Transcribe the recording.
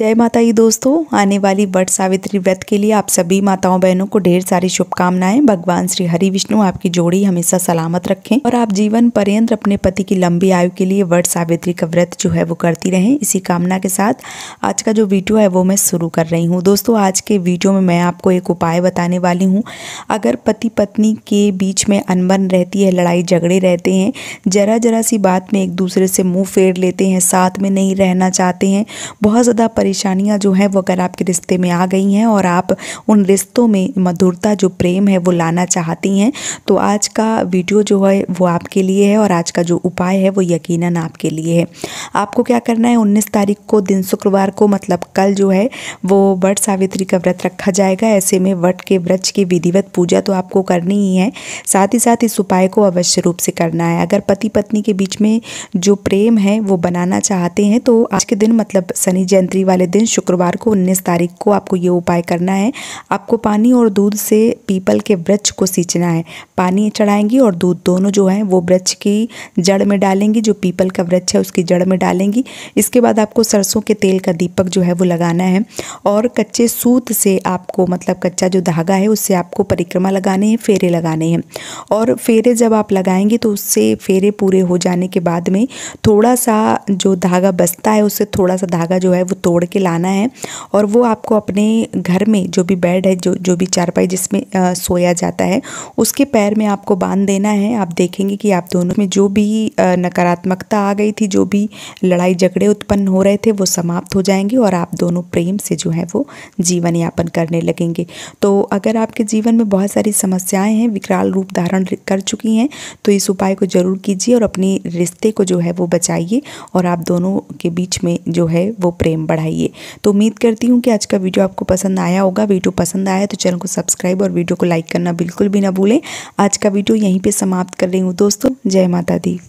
जय माता दी दोस्तों आने वाली वट सावित्री व्रत के लिए आप सभी माताओं बहनों को ढेर सारी शुभकामनाएं भगवान श्री हरि विष्णु आपकी जोड़ी हमेशा सलामत रखें और आप जीवन पर्यंत अपने पति की लंबी आयु के लिए वट सावित्री का व्रत जो है वो करती रहें इसी कामना के साथ आज का जो वीडियो है वो मैं शुरू कर रही हूँ दोस्तों आज के वीडियो में मैं आपको एक उपाय बताने वाली हूँ अगर पति पत्नी के बीच में अनबन रहती है लड़ाई झगड़े रहते हैं जरा जरा सी बात में एक दूसरे से मुँह फेर लेते हैं साथ में नहीं रहना चाहते हैं बहुत ज़्यादा परेशानियाँ जो हैं वो अगर आपके रिश्ते में आ गई हैं और आप उन रिश्तों में मधुरता जो प्रेम है वो लाना चाहती हैं तो आज का वीडियो जो है वो आपके लिए है और आज का जो उपाय है वो यकीन आपके लिए है आपको क्या करना है उन्नीस तारीख को दिन शुक्रवार को मतलब कल जो है वो वट सावित्री का व्रत रखा जाएगा ऐसे में वट के व्रत की विधिवत पूजा तो आपको करनी ही है साथ ही साथ इस उपाय को अवश्य रूप से करना है अगर पति पत्नी के बीच में जो प्रेम है वो बनाना चाहते हैं तो आज के दिन मतलब शनि जयंती वाले वाले दिन शुक्रवार को उन्नीस तारीख को आपको ये उपाय करना है आपको पानी और दूध से पीपल के वृक्ष को सींचना है पानी चढ़ाएंगी और दूध दोनों जो है वो वृक्ष की जड़ में डालेंगी जो पीपल का वृक्ष है उसकी जड़ में डालेंगी इसके बाद आपको सरसों के तेल का दीपक जो है वो लगाना है और कच्चे सूत से आपको मतलब कच्चा जो धागा है उससे आपको परिक्रमा लगाने हैं फेरे लगाने हैं और फेरे जब आप लगाएंगे तो उससे फेरे पूरे हो जाने के बाद में थोड़ा सा जो धागा बचता है उससे थोड़ा सा धागा जो है वो तोड़ करके लाना है और वो आपको अपने घर में जो भी बेड है जो जो भी चारपाई जिसमें सोया जाता है उसके पैर में आपको बांध देना है आप देखेंगे कि आप दोनों में जो भी नकारात्मकता आ गई थी जो भी लड़ाई झगड़े उत्पन्न हो रहे थे वो समाप्त हो जाएंगे और आप दोनों प्रेम से जो है वो जीवन यापन करने लगेंगे तो अगर आपके जीवन में बहुत सारी समस्याएं हैं विकराल रूप धारण कर चुकी हैं तो इस उपाय को ज़रूर कीजिए और अपने रिश्ते को जो है वो बचाइए और आप दोनों के बीच में जो है वो प्रेम बढ़ाइए चाहिए तो उम्मीद करती हूँ कि आज का वीडियो आपको पसंद आया होगा वीडियो पसंद आया तो चैनल को सब्सक्राइब और वीडियो को लाइक करना बिल्कुल भी ना भूलें आज का वीडियो यहीं पर समाप्त कर रही हूँ दोस्तों जय माता दी